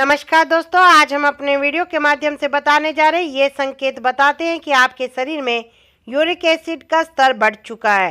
नमस्कार दोस्तों आज हम अपने वीडियो के माध्यम से बताने जा रहे हैं ये संकेत बताते हैं कि आपके शरीर में यूरिक एसिड का स्तर बढ़ चुका है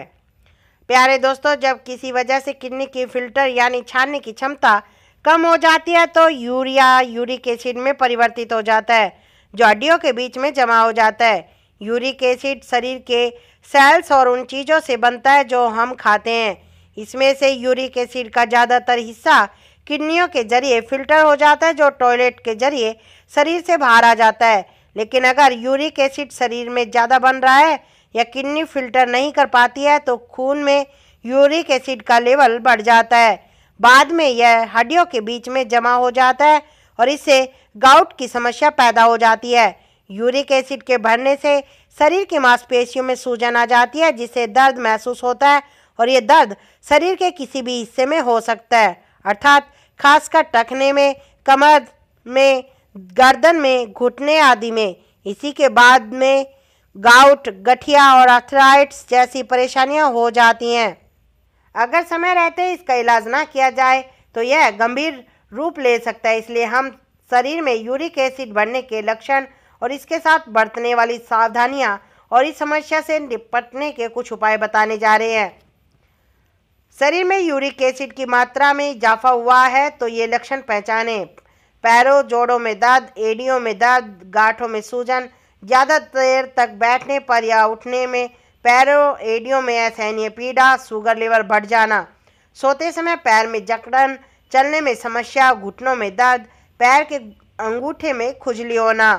प्यारे दोस्तों जब किसी वजह से किडनी की फिल्टर यानी छानने की क्षमता कम हो जाती है तो यूरिया यूरिक एसिड में परिवर्तित हो जाता है जो हड्डियों के बीच में जमा हो जाता है यूरिक एसिड शरीर के सेल्स और उन चीज़ों से बनता है जो हम खाते हैं इसमें से यूरिक एसिड का ज़्यादातर हिस्सा किडनियों के जरिए फिल्टर हो जाता है जो टॉयलेट के जरिए शरीर से बाहर आ जाता है लेकिन अगर यूरिक एसिड शरीर में ज़्यादा बन रहा है या किडनी फिल्टर नहीं कर पाती है तो खून में यूरिक एसिड का लेवल बढ़ जाता है बाद में यह हड्डियों के बीच में जमा हो जाता है और इससे गाउट की समस्या पैदा हो जाती है यूरिक एसिड के भरने से शरीर की मांसपेशियों में सूजन आ जाती है जिससे दर्द महसूस होता है और ये दर्द शरीर के किसी भी हिस्से में हो सकता है अर्थात खासकर टखने में कमर में गर्दन में घुटने आदि में इसी के बाद में गाउट गठिया और अर्थराइट्स जैसी परेशानियां हो जाती हैं अगर समय रहते इसका इलाज ना किया जाए तो यह गंभीर रूप ले सकता है इसलिए हम शरीर में यूरिक एसिड बढ़ने के लक्षण और इसके साथ बरतने वाली सावधानियां और इस समस्या से निपटने के कुछ उपाय बताने जा रहे हैं शरीर में यूरिक एसिड की मात्रा में इजाफा हुआ है तो ये लक्षण पहचानें पैरों जोड़ों में दर्द एड़ियों में दर्द गांठों में सूजन ज़्यादा देर तक बैठने पर या उठने में पैरों एडियों में असहनीय पीड़ा शुगर लेवल बढ़ जाना सोते समय पैर में जकड़न चलने में समस्या घुटनों में दर्द पैर के अंगूठे में खुजली होना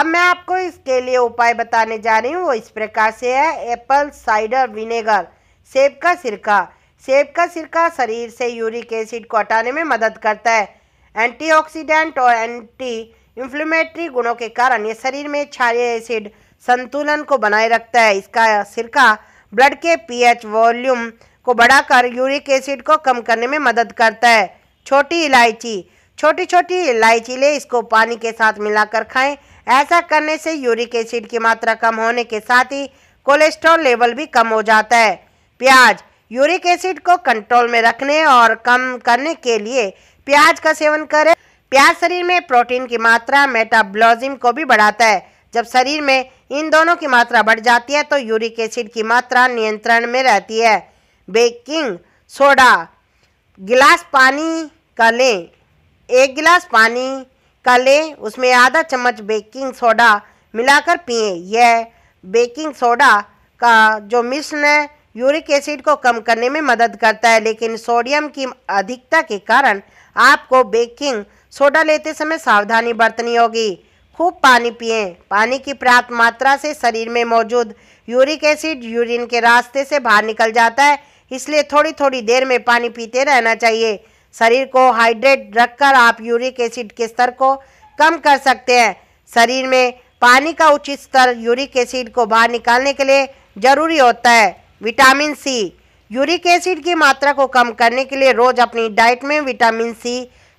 अब मैं आपको इसके लिए उपाय बताने जा रही हूँ वो इस प्रकार से है एप्पल साइडर विनेगर सेब का सिरका सेब का सिरका शरीर से यूरिक एसिड को हटाने में मदद करता है एंटीऑक्सीडेंट और एंटी इन्फ्लेमेटरी गुणों के कारण ये शरीर में क्षारीय एसिड संतुलन को बनाए रखता है इसका सिरका ब्लड के पीएच वॉल्यूम को बढ़ाकर यूरिक एसिड को कम करने में मदद करता है छोटी इलायची छोटी छोटी इलायची ले इसको पानी के साथ मिलाकर खाएं ऐसा करने से यूरिक एसिड की मात्रा कम होने के साथ ही कोलेस्ट्रॉल लेवल भी कम हो जाता है प्याज यूरिक एसिड को कंट्रोल में रखने और कम करने के लिए प्याज का सेवन करें प्याज शरीर में प्रोटीन की मात्रा मेटाबॉलिज्म को भी बढ़ाता है जब शरीर में इन दोनों की मात्रा बढ़ जाती है तो यूरिक एसिड की मात्रा नियंत्रण में रहती है बेकिंग सोडा गिलास पानी का लें एक गिलास पानी का लें उसमें आधा चम्मच बेकिंग सोडा मिलाकर पिए यह बेकिंग सोडा का जो मिश्रण है यूरिक एसिड को कम करने में मदद करता है लेकिन सोडियम की अधिकता के कारण आपको बेकिंग सोडा लेते समय सावधानी बरतनी होगी खूब पानी पिए पानी की पर्याप्त मात्रा से शरीर में मौजूद यूरिक एसिड यूरिन के रास्ते से बाहर निकल जाता है इसलिए थोड़ी थोड़ी देर में पानी पीते रहना चाहिए शरीर को हाइड्रेट रखकर आप यूरिक एसिड के स्तर को कम कर सकते हैं शरीर में पानी का उचित स्तर यूरिक एसिड को बाहर निकालने के लिए ज़रूरी होता है विटामिन सी यूरिक एसिड की मात्रा को कम करने के लिए रोज़ अपनी डाइट में विटामिन सी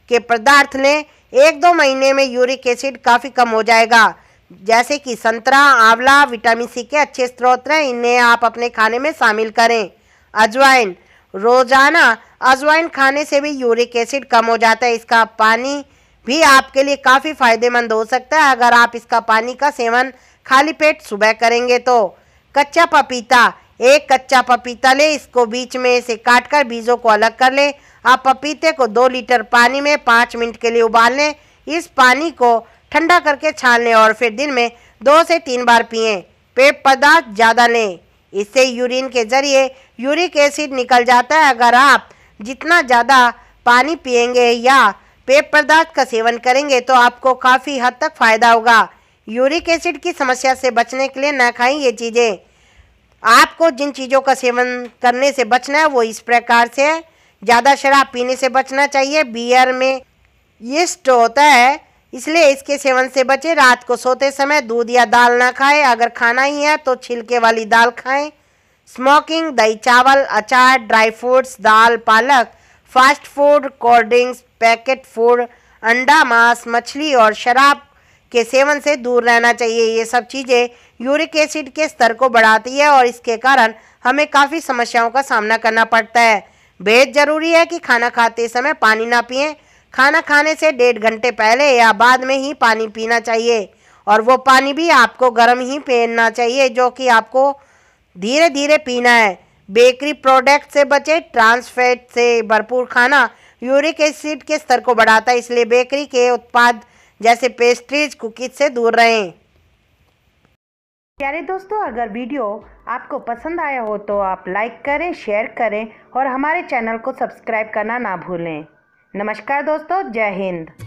के पदार्थ लें एक दो महीने में यूरिक एसिड काफ़ी कम हो जाएगा जैसे कि संतरा आंवला विटामिन सी के अच्छे स्रोत हैं इन्हें आप अपने खाने में शामिल करें अजवाइन रोज़ाना अजवाइन खाने से भी यूरिक एसिड कम हो जाता है इसका पानी भी आपके लिए काफ़ी फायदेमंद हो सकता है अगर आप इसका पानी का सेवन खाली पेट सुबह करेंगे तो कच्चा पपीता एक कच्चा पपीता ले इसको बीच में से काटकर बीजों को अलग कर लें आप पपीते को दो लीटर पानी में पाँच मिनट के लिए उबाल लें इस पानी को ठंडा करके छान लें और फिर दिन में दो से तीन बार पिए पेय पदार्थ ज़्यादा लें इससे यूरिन के जरिए यूरिक एसिड निकल जाता है अगर आप जितना ज़्यादा पानी पियेंगे या पेय पदार्थ का सेवन करेंगे तो आपको काफ़ी हद तक फ़ायदा होगा यूरिक एसिड की समस्या से बचने के लिए न खाएं ये चीज़ें आपको जिन चीज़ों का सेवन करने से बचना है वो इस प्रकार से है ज़्यादा शराब पीने से बचना चाहिए बियर में यस्ट होता है इसलिए इसके सेवन से बचें रात को सोते समय दूध या दाल ना खाएं अगर खाना ही है तो छिलके वाली दाल खाएं स्मोकिंग दही चावल अचार ड्राई फ्रूट्स दाल पालक fast food cold drinks packet food अंडा मांस मछली और शराब के सेवन से दूर रहना चाहिए ये सब चीज़ें यूरिक एसिड के स्तर को बढ़ाती है और इसके कारण हमें काफ़ी समस्याओं का सामना करना पड़ता है बेहद ज़रूरी है कि खाना खाते समय पानी ना पिए खाना खाने से डेढ़ घंटे पहले या बाद में ही पानी पीना चाहिए और वो पानी भी आपको गर्म ही पहनना चाहिए जो कि आपको धीरे धीरे पीना है बेकरी प्रोडक्ट से बचे ट्रांसफेट से भरपूर खाना यूरिक एसिड के स्तर को बढ़ाता है इसलिए बेकरी के उत्पाद जैसे पेस्ट्रीज कुकीज से दूर रहें प्यारे दोस्तों अगर वीडियो आपको पसंद आया हो तो आप लाइक करें शेयर करें और हमारे चैनल को सब्सक्राइब करना ना भूलें नमस्कार दोस्तों जय हिंद